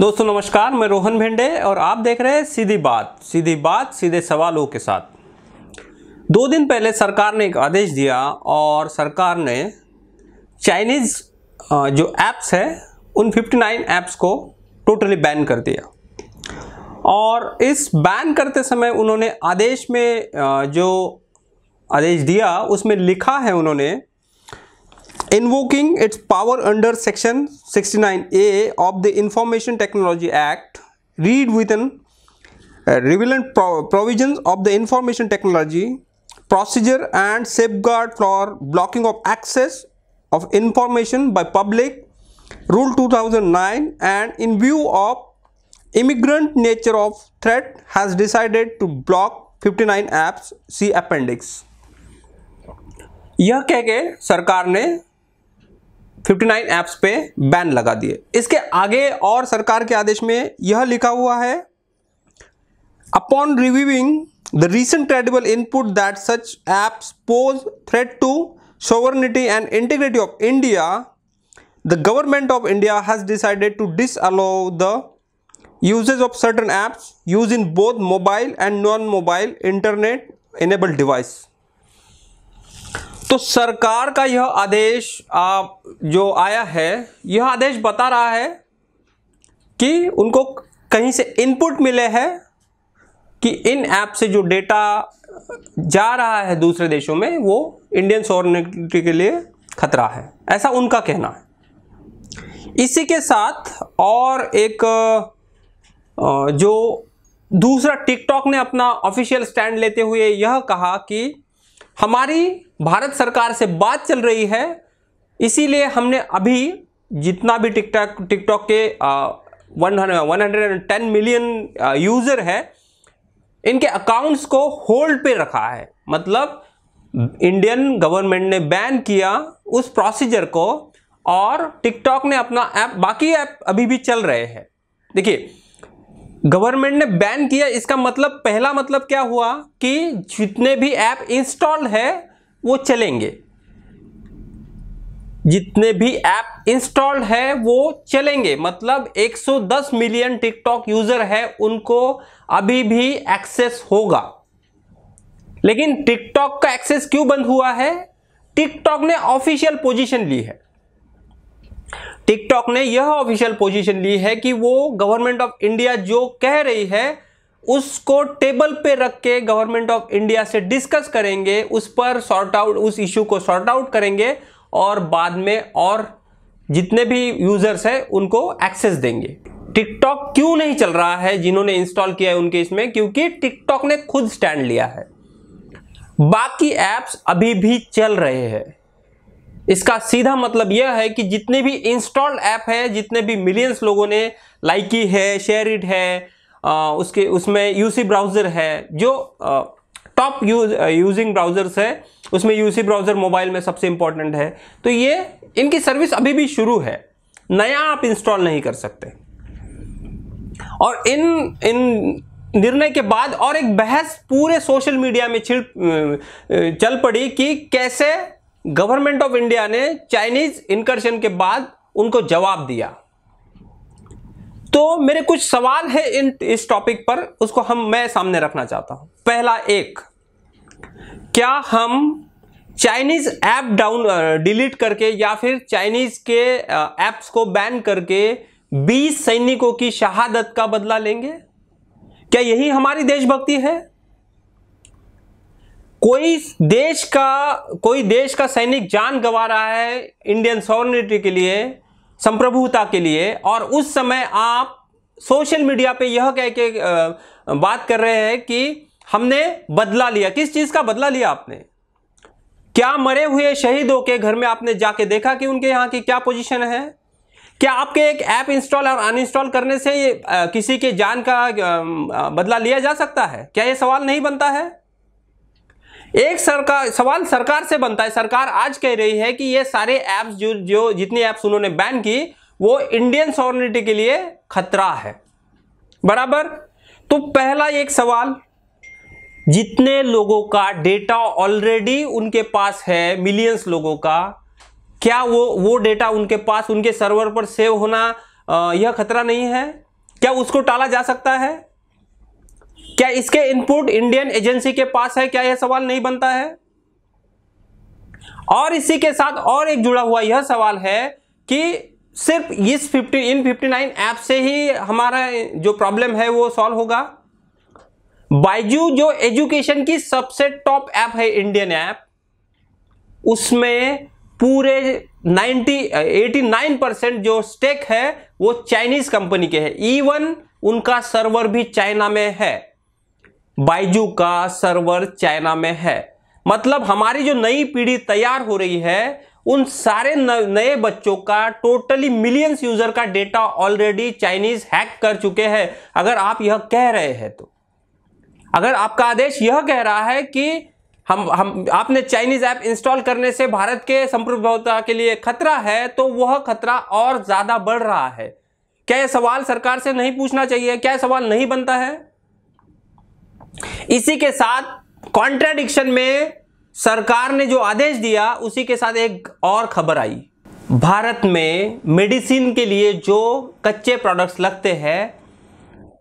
दोस्तों नमस्कार मैं रोहन भेंडे और आप देख रहे हैं सीधी बात सीधी बात सीधे सवालों के साथ दो दिन पहले सरकार ने एक आदेश दिया और सरकार ने चाइनीज़ जो ऐप्स है उन 59 ऐप्स को टोटली बैन कर दिया और इस बैन करते समय उन्होंने आदेश में जो आदेश दिया उसमें लिखा है उन्होंने invoking its power under section 69a of the information technology act read within uh, relevant pro provisions of the information technology procedure and safeguard for blocking of access of information by public rule 2009 and in view of immigrant nature of threat has decided to block 59 apps see appendix यह कह के सरकार ने 59 apps पे ban लगा दिए इसके आगे और सरकार के आदेश में यह लिखा हुआ है upon reviewing the recent credible input that such apps pose threat to sovereignty and integrity of India the government of India has decided to dis the usages of certain apps use in both mobile and non mobile internet enable device तो सरकार का यह आदेश आप जो आया है यह आदेश बता रहा है कि उनको कहीं से इनपुट मिले हैं कि इन ऐप से जो डेटा जा रहा है दूसरे देशों में वो इंडियन सॉरनिटी के लिए खतरा है ऐसा उनका कहना है इसी के साथ और एक जो दूसरा टिकटॉक ने अपना ऑफिशियल स्टैंड लेते हुए यह कहा कि हमारी भारत सरकार से बात चल रही है इसीलिए हमने अभी जितना भी टिकटॉक टिकटॉक के one one hundred and ten million user है इनके अकाउंट्स को होल्ड पे रखा है मतलब इंडियन गवर्नमेंट ने बैन किया उस प्रोसीजर को और टिकटॉक ने अपना ऐप बाकी ऐप अभी भी चल रहे हैं देखिए गवर्नमेंट ने बैन किया इसका मतलब पहला मतलब क्या हुआ कि जितने भी ऐप इंस्टॉल है वो चलेंगे जितने भी ऐप इंस्टॉल है वो चलेंगे मतलब 110 मिलियन टिकटॉक यूजर है उनको अभी भी एक्सेस होगा लेकिन टिकटॉक का एक्सेस क्यों बंद हुआ है टिकटॉक ने ऑफिशियल पोजीशन ली है टिकटॉक ने यह ऑफिशियल पोजीशन ली है कि वो गवर्नमेंट ऑफ इंडिया जो कह रही है उसको टेबल पे रख के गवर्नमेंट ऑफ इंडिया से डिस्कस करेंगे उस पर सॉर्ट आउट उस इश्यू को सॉर्ट आउट करेंगे और बाद में और जितने भी यूजर्स हैं उनको एक्सेस देंगे टिकटॉक क्यों नहीं चल रहा है जिन्होंने इंस्टॉल किया है उनके इसमें क्योंकि टिकटॉक ने खुद स्टैंड लिया है बाकी ऐप्स अभी भी चल रहे हैं इसका सीधा मतलब यह है कि जितने भी इंस्टॉल्ड ऐप है जितने भी मिलियंस लोगों ने लाइक की है शेयर इट है आ, उसके उसमें यूसी ब्राउज़र है जो टॉप यूज यूजिंग ब्राउज़र्स है उसमें यूसी ब्राउज़र मोबाइल में सबसे इंपॉर्टेंट है तो ये इनकी सर्विस अभी भी शुरू है नया आप इंस्टॉल नहीं कर सकते और इन इन निर्णय के बाद और एक बहस पूरे सोशल मीडिया में छिड़ चल पड़ी कि कैसे गवर्नमेंट ऑफ इंडिया ने चाइनीज इनकर्शन के बाद उनको जवाब दिया तो मेरे कुछ सवाल है इन इस टॉपिक पर उसको हम मैं सामने रखना चाहता हूं पहला एक क्या हम चाइनीज ऐप डाउन डिलीट करके या फिर चाइनीज के ऐप्स को बैन करके 20 सैनिकों की शहादत का बदला लेंगे क्या यही हमारी देशभक्ति है कोई देश का कोई देश का सैनिक जान गंवा रहा है इंडियन सॉवरिटी के लिए संप्रभुता के लिए और उस समय आप सोशल मीडिया पे यह कह के बात कर रहे हैं कि हमने बदला लिया किस चीज़ का बदला लिया आपने क्या मरे हुए शहीदों के घर में आपने जाके देखा कि उनके यहाँ की क्या पोजीशन है क्या आपके एक ऐप इंस्टॉल और अनइंस्टॉल करने से ये किसी के जान का बदला लिया जा सकता है क्या ये सवाल नहीं बनता है एक सरकार सवाल सरकार से बनता है सरकार आज कह रही है कि ये सारे ऐप्स जो जो जितनी ऐप्स उन्होंने बैन की वो इंडियन सॉरनिटी के लिए खतरा है बराबर तो पहला एक सवाल जितने लोगों का डेटा ऑलरेडी उनके पास है मिलियंस लोगों का क्या वो वो डेटा उनके पास उनके सर्वर पर सेव होना आ, यह खतरा नहीं है क्या उसको टाला जा सकता है क्या इसके इनपुट इंडियन एजेंसी के पास है क्या यह सवाल नहीं बनता है और इसी के साथ और एक जुड़ा हुआ यह सवाल है कि सिर्फ इस 50 इन 59 ऐप से ही हमारा जो प्रॉब्लम है वो सॉल्व होगा बाइजू जो एजुकेशन की सबसे टॉप ऐप है इंडियन ऐप उसमें पूरे 90 89 परसेंट जो स्टेक है वो चाइनीज कंपनी के है इवन उनका सर्वर भी चाइना में है बाइजू का सर्वर चाइना में है मतलब हमारी जो नई पीढ़ी तैयार हो रही है उन सारे नए बच्चों का टोटली मिलियंस यूजर का डेटा ऑलरेडी चाइनीज हैक कर चुके हैं अगर आप यह कह रहे हैं तो अगर आपका आदेश यह कह रहा है कि हम हम आपने चाइनीज ऐप इंस्टॉल करने से भारत के संप्रभुता के लिए खतरा है तो वह खतरा और ज्यादा बढ़ रहा है क्या यह सवाल सरकार से नहीं पूछना चाहिए क्या यह सवाल नहीं बनता है इसी के साथ कॉन्ट्राडिक्शन में सरकार ने जो आदेश दिया उसी के साथ एक और खबर आई भारत में मेडिसिन के लिए जो कच्चे प्रोडक्ट्स लगते हैं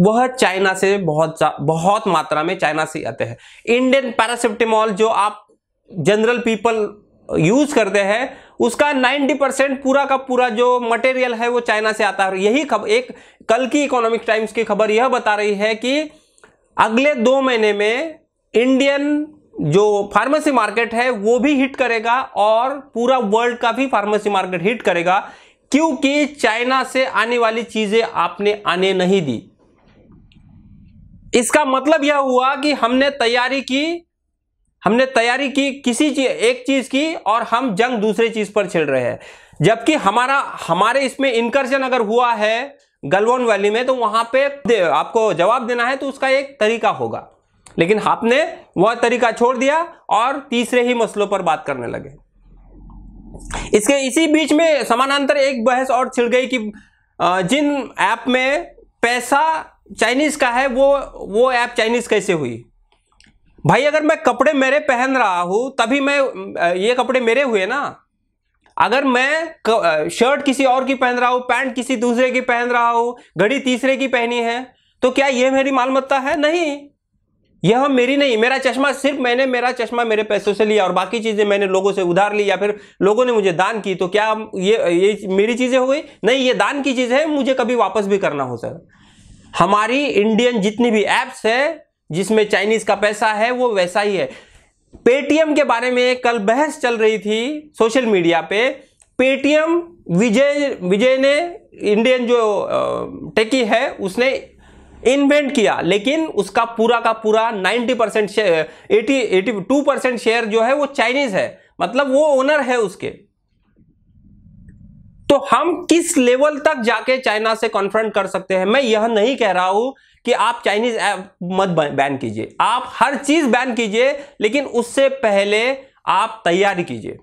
वह चाइना से बहुत बहुत मात्रा में चाइना से आते हैं इंडियन पैरासिप्टेमॉल जो आप जनरल पीपल यूज करते हैं उसका 90 परसेंट पूरा का पूरा जो मटेरियल है वो चाइना से आता है यही खबर एक कल की इकोनॉमिक टाइम्स की खबर यह बता रही है कि अगले दो महीने में इंडियन जो फार्मेसी मार्केट है वो भी हिट करेगा और पूरा वर्ल्ड का भी फार्मेसी मार्केट हिट करेगा क्योंकि चाइना से आने वाली चीजें आपने आने नहीं दी इसका मतलब यह हुआ कि हमने तैयारी की हमने तैयारी की किसी चीज एक चीज की और हम जंग दूसरे चीज पर छेड़ रहे हैं जबकि हमारा हमारे इसमें इनकर्जन अगर हुआ है गलवान वैली में तो वहां पे आपको जवाब देना है तो उसका एक तरीका होगा लेकिन आपने वह तरीका छोड़ दिया और तीसरे ही मसलों पर बात करने लगे इसके इसी बीच में समानांतर एक बहस और छिड़ गई कि जिन ऐप में पैसा चाइनीज का है वो वो ऐप चाइनीज कैसे हुई भाई अगर मैं कपड़े मेरे पहन रहा हूं तभी मैं ये कपड़े मेरे हुए ना अगर मैं शर्ट किसी और की पहन रहा हूं पैंट किसी दूसरे की पहन रहा हूं घड़ी तीसरे की पहनी है तो क्या यह मेरी मालमत्ता है नहीं यह मेरी नहीं मेरा चश्मा सिर्फ मैंने मेरा चश्मा मेरे पैसों से लिया और बाकी चीज़ें मैंने लोगों से उधार ली या फिर लोगों ने मुझे दान की तो क्या ये ये मेरी चीज़ें हो गई नहीं ये दान की चीज़ है मुझे कभी वापस भी करना हो सर हमारी इंडियन जितनी भी ऐप्स है जिसमें चाइनीज़ का पैसा है वो वैसा ही है पेटीएम के बारे में कल बहस चल रही थी सोशल मीडिया पे पेटीएम विजय विजय ने इंडियन जो टेकी है उसने इन्वेंट किया लेकिन उसका पूरा का पूरा 90 percent share eighty eighty two percent share जो है वो चाइनीज है मतलब वो ओनर है उसके तो हम किस लेवल तक जाके चाइना से कॉन्फ्रंट कर सकते हैं मैं यह नहीं कह रहा हूं कि आप चाइनीज ऐप मत बैन कीजिए आप हर चीज बैन कीजिए लेकिन उससे पहले आप तैयारी कीजिए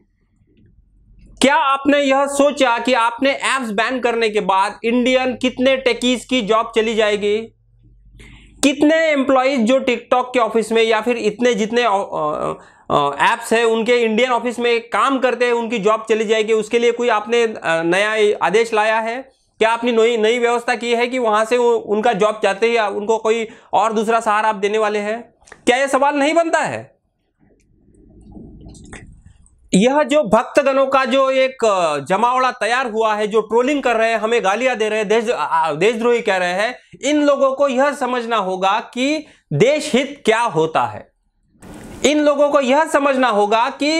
क्या आपने यह सोचा कि आपने ऐप्स बैन करने के बाद इंडियन कितने टेकीज की जॉब चली जाएगी कितने एम्प्लॉज जो टिकटॉक के ऑफिस में या फिर इतने जितने ऐप्स है उनके इंडियन ऑफिस में काम करते हैं उनकी जॉब चली जाएगी उसके लिए कोई आपने नया आदेश लाया है क्या आपने नई नई व्यवस्था की है कि वहां से उनका जॉब जाते ही उनको कोई और दूसरा सहारा आप देने वाले हैं क्या यह सवाल नहीं बनता है यह जो भक्तगणों का जो एक जमावड़ा तैयार हुआ है जो ट्रोलिंग कर रहे हैं हमें गालियां दे रहे हैं देश देशद्रोही कह रहे हैं इन लोगों को यह समझना होगा कि देश हित क्या होता है इन लोगों को यह समझना होगा कि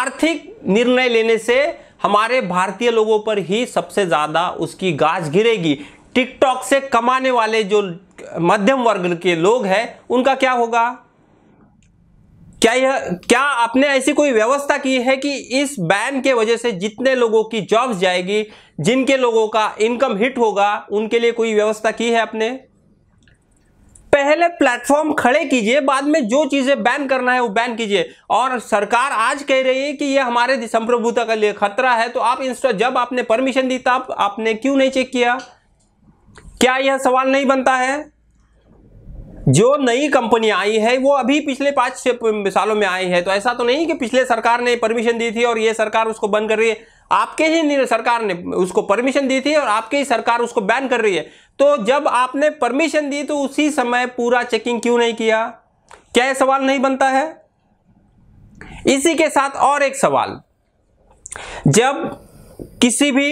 आर्थिक निर्णय लेने से हमारे भारतीय लोगों पर ही सबसे ज़्यादा उसकी गाज गिरेगी टिकटॉक से कमाने वाले जो मध्यम वर्ग के लोग हैं उनका क्या होगा क्या यह क्या आपने ऐसी कोई व्यवस्था की है कि इस बैन के वजह से जितने लोगों की जॉब्स जाएगी जिनके लोगों का इनकम हिट होगा उनके लिए कोई व्यवस्था की है आपने पहले प्लेटफॉर्म खड़े कीजिए बाद में जो चीजें बैन करना है वो बैन कीजिए और सरकार आज कह रही है कि ये हमारे संप्रभुता के लिए खतरा है तो आप इंस्टा जब आपने परमिशन दी तब आपने क्यों नहीं चेक किया क्या यह सवाल नहीं बनता है जो नई कंपनी आई है वो अभी पिछले पांच सालों में आई है तो ऐसा तो नहीं कि पिछले सरकार ने परमिशन दी थी और ये सरकार उसको बंद कर रही है आपके ही सरकार ने उसको परमिशन दी थी और आपके ही सरकार उसको बैन कर रही है तो जब आपने परमिशन दी तो उसी समय पूरा चेकिंग क्यों नहीं किया क्या यह सवाल नहीं बनता है इसी के साथ और एक सवाल जब किसी भी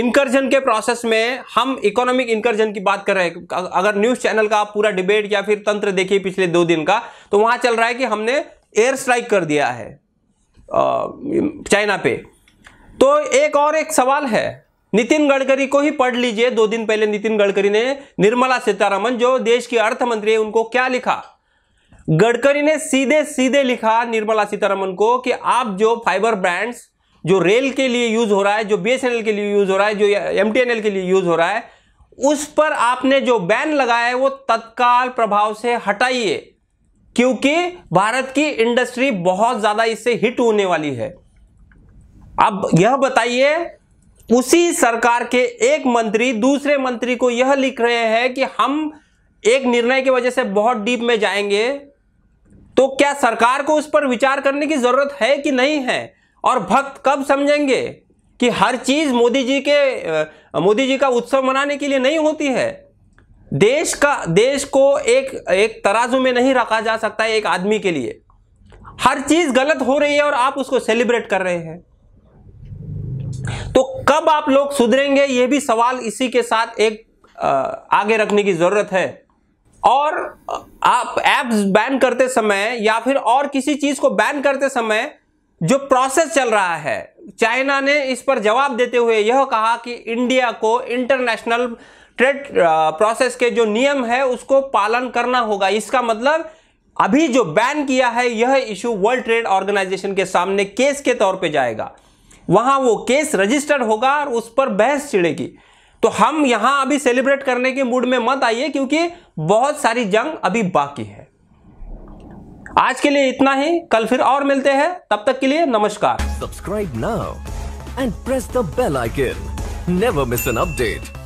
इंकर्जन के प्रोसेस में हम इकोनॉमिक इंकर्जन की बात कर रहे हैं अगर न्यूज चैनल का आप पूरा डिबेट या फिर तंत्र देखिए पिछले दो दिन का तो वहां चल रहा है कि हमने एयर स्ट्राइक कर दिया है चाइना पे तो एक और एक सवाल है नितिन गडकरी को ही पढ़ लीजिए दो दिन पहले नितिन गडकरी ने निर्मला सीतारामन जो देश की अर्थमंत्री है उनको क्या लिखा गडकरी ने सीधे सीधे लिखा निर्मला सीतारामन को कि आप जो फाइबर ब्रांड्स जो रेल के लिए यूज हो रहा है जो बीएसएनएल के लिए यूज हो रहा है जो एमटीएनएल के लिए यूज हो रहा है उस पर आपने जो बैन लगाया है वो तत्काल प्रभाव से हटाइए क्योंकि भारत की इंडस्ट्री बहुत ज्यादा इससे हिट होने वाली है अब यह बताइए उसी सरकार के एक मंत्री दूसरे मंत्री को यह लिख रहे हैं कि हम एक निर्णय की वजह से बहुत डीप में जाएंगे तो क्या सरकार को उस पर विचार करने की जरूरत है कि नहीं है और भक्त कब समझेंगे कि हर चीज मोदी जी के मोदी जी का उत्सव मनाने के लिए नहीं होती है देश का देश को एक एक तराजू में नहीं रखा जा सकता है एक आदमी के लिए हर चीज गलत हो रही है और आप उसको सेलिब्रेट कर रहे हैं तो कब आप लोग सुधरेंगे ये भी सवाल इसी के साथ एक आगे रखने की जरूरत है और आप ऐप्स बैन करते समय या फिर और किसी चीज को बैन करते समय जो प्रोसेस चल रहा है चाइना ने इस पर जवाब देते हुए यह कहा कि इंडिया को इंटरनेशनल ट्रेड प्रोसेस के जो नियम है उसको पालन करना होगा इसका मतलब अभी जो बैन किया है यह इशू वर्ल्ड ट्रेड ऑर्गेनाइजेशन के सामने केस के तौर पे जाएगा वहां वो केस रजिस्टर्ड होगा और उस पर बहस छिड़ेगी तो हम यहां अभी सेलिब्रेट करने के मूड में मत आइए क्योंकि बहुत सारी जंग अभी बाकी है आज के लिए इतना ही कल फिर और मिलते हैं तब तक के लिए नमस्कार subscribe now and press the bell icon never miss an update